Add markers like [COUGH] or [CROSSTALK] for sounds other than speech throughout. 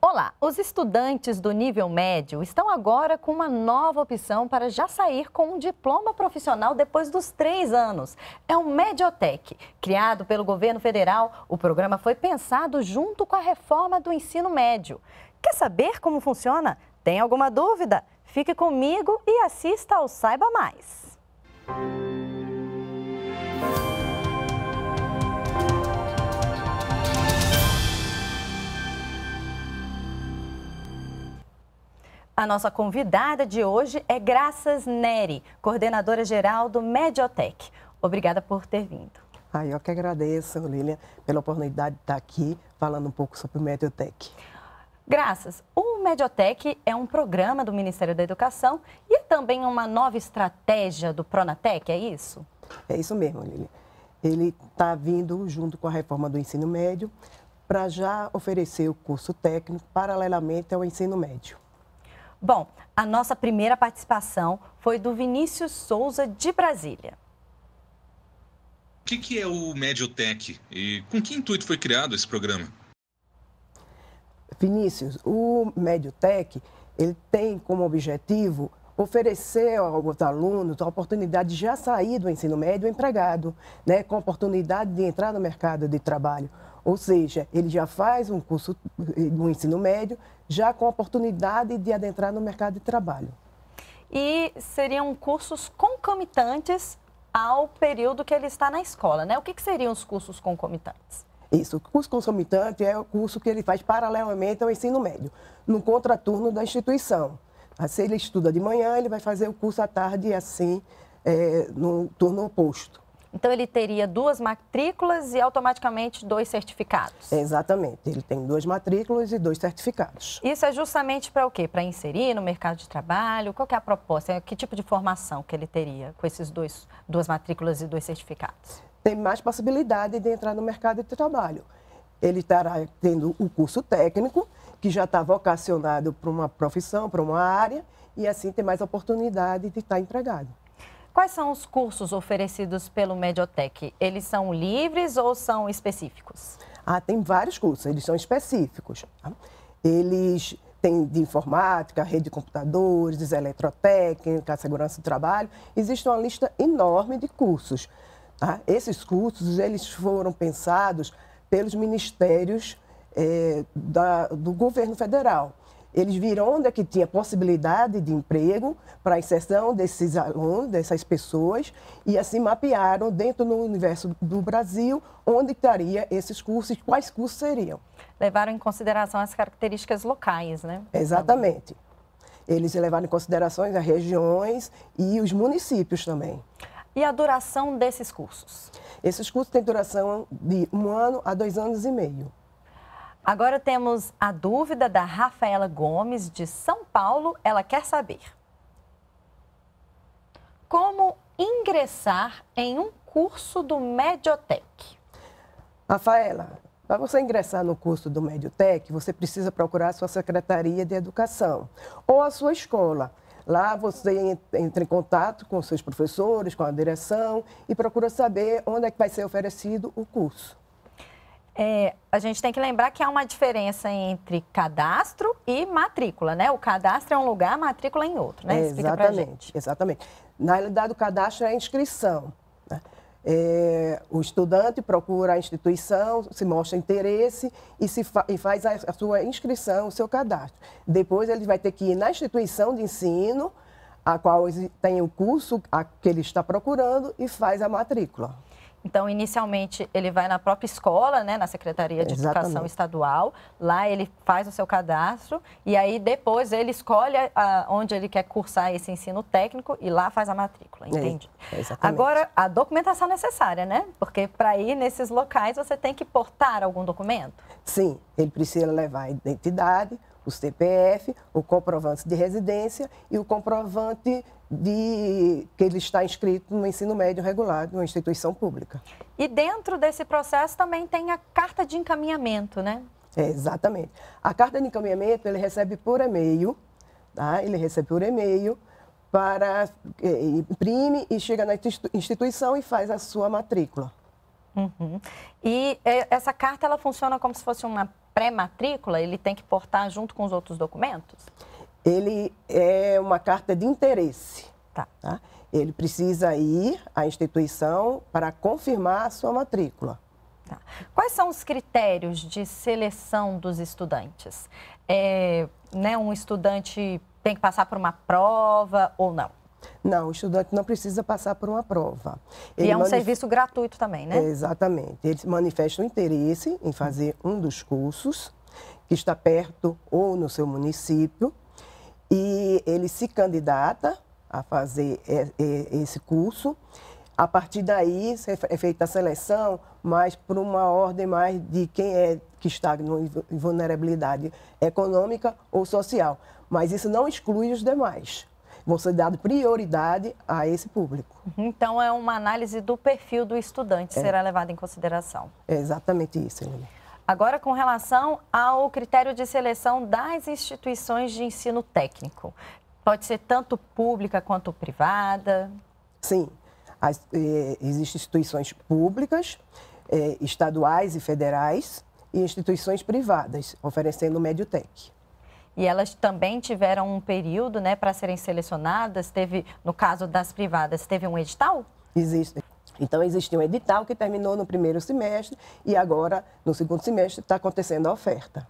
Olá, os estudantes do nível médio estão agora com uma nova opção para já sair com um diploma profissional depois dos três anos. É o Mediotec. Criado pelo governo federal, o programa foi pensado junto com a reforma do ensino médio. Quer saber como funciona? Tem alguma dúvida? Fique comigo e assista ao Saiba Mais. Música A nossa convidada de hoje é Graças Neri, coordenadora geral do Mediotec. Obrigada por ter vindo. Ah, eu que agradeço, Lilian, pela oportunidade de estar aqui falando um pouco sobre o Mediotec. Graças, o Mediotec é um programa do Ministério da Educação e é também uma nova estratégia do Pronatec, é isso? É isso mesmo, Lilian. Ele está vindo junto com a reforma do ensino médio para já oferecer o curso técnico paralelamente ao ensino médio. Bom, a nossa primeira participação foi do Vinícius Souza, de Brasília. O que, que é o Mediotech e com que intuito foi criado esse programa? Vinícius, o Mediotech ele tem como objetivo oferecer aos alunos a oportunidade de já sair do ensino médio empregado, né, com oportunidade de entrar no mercado de trabalho. Ou seja, ele já faz um curso no um ensino médio, já com a oportunidade de adentrar no mercado de trabalho. E seriam cursos concomitantes ao período que ele está na escola, né? O que, que seriam os cursos concomitantes? Isso, o curso concomitante é o curso que ele faz paralelamente ao ensino médio, no contraturno da instituição. Se ele estuda de manhã, ele vai fazer o curso à tarde e assim, é, no turno oposto. Então ele teria duas matrículas e automaticamente dois certificados. Exatamente. Ele tem duas matrículas e dois certificados. Isso é justamente para o quê? Para inserir no mercado de trabalho? Qual é a proposta? Que tipo de formação que ele teria com esses dois duas matrículas e dois certificados? Tem mais possibilidade de entrar no mercado de trabalho. Ele estará tendo o curso técnico, que já está vocacionado para uma profissão, para uma área, e assim tem mais oportunidade de estar tá empregado. Quais são os cursos oferecidos pelo Mediotec? Eles são livres ou são específicos? Ah, tem vários cursos, eles são específicos. Tá? Eles têm de informática, rede de computadores, eletrotécnica, segurança do trabalho. Existe uma lista enorme de cursos. Tá? Esses cursos eles foram pensados pelos ministérios é, da, do governo federal eles viram onde é que tinha possibilidade de emprego para a inserção desses alunos, dessas pessoas, e assim mapearam dentro do universo do Brasil onde estaria esses cursos, quais cursos seriam. Levaram em consideração as características locais, né? Exatamente. Eles levaram em consideração as regiões e os municípios também. E a duração desses cursos? Esses cursos têm duração de um ano a dois anos e meio. Agora temos a dúvida da Rafaela Gomes, de São Paulo. Ela quer saber: Como ingressar em um curso do Mediotec? Rafaela, para você ingressar no curso do Mediotec, você precisa procurar a sua Secretaria de Educação ou a sua escola. Lá você entra em contato com seus professores, com a direção e procura saber onde é que vai ser oferecido o curso. É, a gente tem que lembrar que há uma diferença entre cadastro e matrícula, né? O cadastro é um lugar, a matrícula é em outro, né? exatamente, exatamente. Na realidade, o cadastro é a inscrição. Né? É, o estudante procura a instituição, se mostra interesse e, se fa e faz a, a, sua inscrição, o seu cadastro. Depois ele vai ter que ir na instituição de ensino, a qual tem o curso a que ele está procurando e faz a matrícula. Então, inicialmente, ele vai na própria escola, né, na Secretaria de Exatamente. Educação Estadual. Lá ele faz o seu cadastro e aí depois ele escolhe a, onde ele quer cursar esse ensino técnico e lá faz a matrícula, é, entende? É, Agora, a documentação necessária, né? Porque para ir nesses locais você tem que portar algum documento? Sim, ele precisa levar a identidade, o CPF, o comprovante de residência e o comprovante de que ele está inscrito no ensino médio regular de uma instituição pública. E dentro desse processo também tem a carta de encaminhamento, né? É, exatamente. A carta de encaminhamento ele recebe por e-mail, tá? Ele recebe por e-mail para é, imprime e chega na instituição e faz a sua matrícula. Uhum. E é, essa carta ela funciona como se fosse uma pré-matrícula, ele tem que portar junto com os outros documentos? Ele é uma carta de interesse. Tá. tá? Ele precisa ir à instituição para confirmar a sua matrícula. Tá. Quais são os critérios de seleção dos estudantes? É, né, um estudante tem que passar por uma prova ou não? Não, o estudante não precisa passar por uma prova. Ele e é um manif... serviço gratuito também, né? exatamente. Ele manifesta o interesse em fazer um dos cursos que está perto ou no seu município e ele se candidata a fazer é, é, esse curso. A partir daí é, é feita a seleção, mas por uma ordem mais de quem é que está em vulnerabilidade econômica ou social. Mas isso não exclui os demais vão ser dado prioridade a esse público. Então, é uma análise do perfil do estudante é. será levada em consideração. É exatamente isso, Helena. Agora, com relação ao critério de seleção das instituições de ensino técnico, pode ser tanto pública quanto privada? Sim, As, eh, existem instituições públicas, eh, estaduais e federais, e instituições privadas, oferecendo médio Mediotec e elas também tiveram um período né, para serem selecionadas? Teve, no caso das privadas, teve um edital? Existe. Então, existiu um edital que terminou no primeiro semestre e agora, no segundo semestre, está acontecendo a oferta.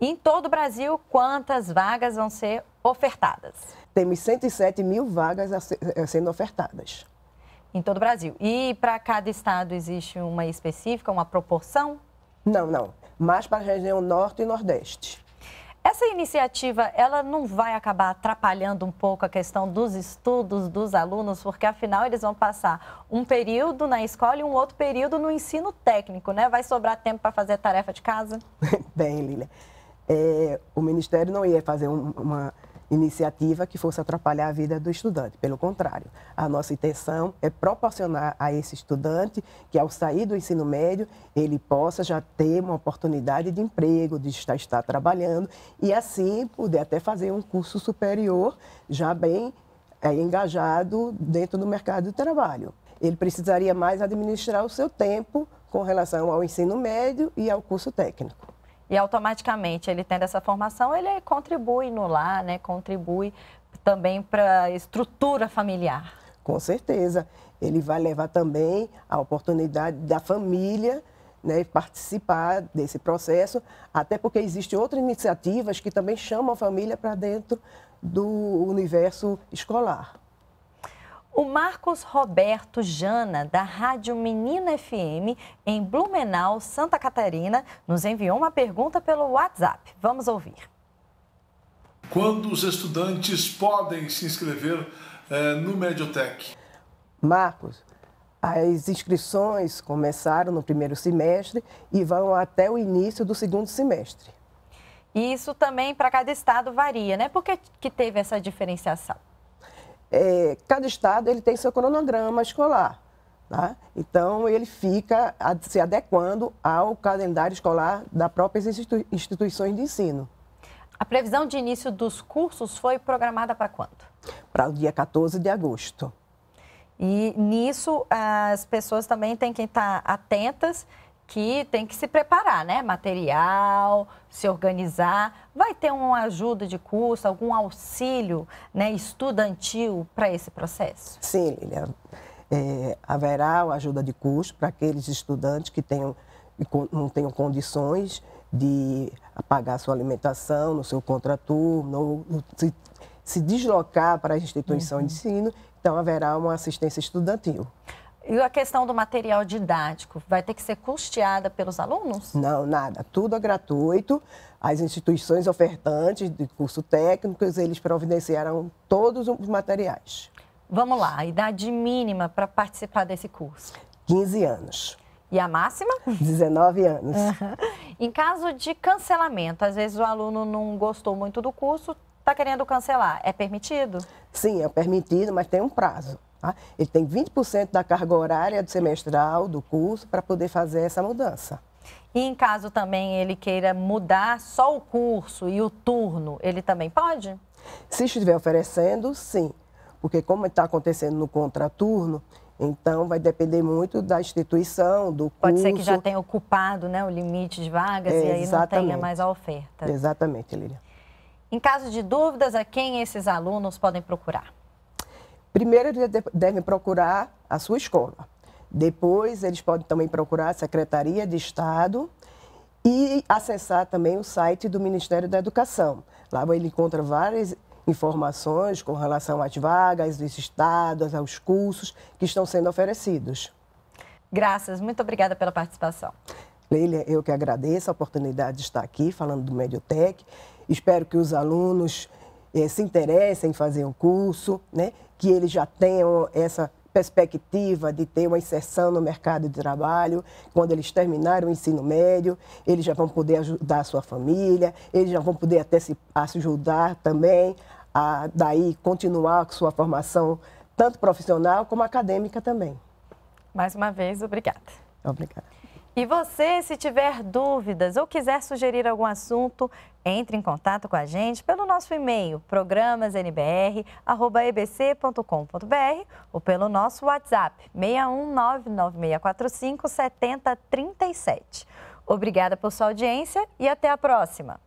Em todo o Brasil, quantas vagas vão ser ofertadas? Temos 107 mil vagas a ser, a eh, sendo ofertadas. Em todo o Brasil. E para cada estado existe uma específica, uma proporção? Não, não. Mais para a região norte e nordeste. Essa iniciativa, ela não vai acabar atrapalhando um pouco a questão dos estudos dos alunos, porque afinal eles vão passar um período na escola e um outro período no ensino técnico, né? Vai sobrar tempo para fazer tarefa de casa? [LAUGHS] Bem, Lília, é, o Ministério não ia fazer um, uma iniciativa que fosse atrapalhar a vida do estudante. Pelo contrário, a nossa intenção é proporcionar a esse estudante que, ao sair do ensino médio, ele possa já ter uma oportunidade de emprego, de estar, estar trabalhando e, assim, poder até fazer um curso superior já bem é, engajado dentro do mercado de trabalho. Ele precisaria mais administrar o seu tempo com relação ao ensino médio e ao curso técnico. E automaticamente ele tendo essa formação, ele contribui no lar, né? contribui também para a estrutura familiar. Com certeza. Ele vai levar também a oportunidade da família né, participar desse processo, até porque existem outras iniciativas que também chamam a família para dentro do universo escolar. O Marcos Roberto Jana, da Rádio Menina FM, em Blumenau, Santa Catarina, nos enviou uma pergunta pelo WhatsApp. Vamos ouvir. Quando os estudantes podem se inscrever é, no Mediotec? Marcos, as inscrições começaram no primeiro semestre e vão até o início do segundo semestre. E isso também para cada estado varia, né? Por que, que teve essa diferenciação? é, cada estado ele tem seu cronograma escolar. Tá? Então, ele fica se adequando ao calendário escolar das próprias instituições de ensino. A previsão de início dos cursos foi programada para quando? Para o dia 14 de agosto. E nisso, as pessoas também têm que estar atentas que tem que se preparar, né? Material, se organizar. Vai ter uma ajuda de curso, algum auxílio né, estudantil para esse processo? Sim, Lilian. É, haverá ajuda de custo para aqueles estudantes que tenham, não tenham condições de pagar sua alimentação no seu contraturno, ou se, se deslocar para a instituição uhum. de ensino, então haverá uma assistência estudantil. E a questão do material didático, vai ter que ser custeada pelos alunos? Não, nada. Tudo é gratuito. As instituições ofertantes de curso técnico eles providenciaram todos os materiais. Vamos lá, a idade mínima para participar desse curso? 15 anos. E a máxima? 19 [LAUGHS] anos. Uhum. Em caso de cancelamento, às vezes o aluno não gostou muito do curso, está querendo cancelar. É permitido? Sim, é permitido, mas tem um prazo. Tá? Ele tem 20% da carga horária do semestral do curso para poder fazer essa mudança. E em caso também ele queira mudar só o curso e o turno, ele também pode? Se estiver oferecendo, sim. Porque como está acontecendo no contraturno, então vai depender muito da instituição, do curso. Pode ser que já tenha ocupado né, o limite de vagas é, e aí não tenha mais a oferta. Exatamente, Lilian. Em caso de dúvidas, a quem esses alunos podem procurar? Primeiro, eles devem procurar a sua escola. Depois, eles podem também procurar a Secretaria de Estado e acessar também o site do Ministério da Educação. Lá ele encontra várias informações com relação às vagas, aos estados, aos cursos que estão sendo oferecidos. Graças, muito obrigada pela participação. Leila, eu que agradeço a oportunidade de estar aqui falando do Mediotec. Espero que os alunos eh, se interessem em fazer o um curso, né? que eles já tenham essa perspectiva de ter uma inserção no mercado de trabalho, quando eles terminarem o ensino médio, eles já vão poder ajudar a sua família, eles já vão poder até se ajudar também a daí continuar com sua formação tanto profissional como acadêmica também. Mais uma vez, obrigada. Obrigada. E você, se tiver dúvidas ou quiser sugerir algum assunto, entre em contato com a gente pelo nosso e-mail programasnbr@ebc.com.br ou pelo nosso WhatsApp 61996457037. Obrigada por sua audiência e até a próxima.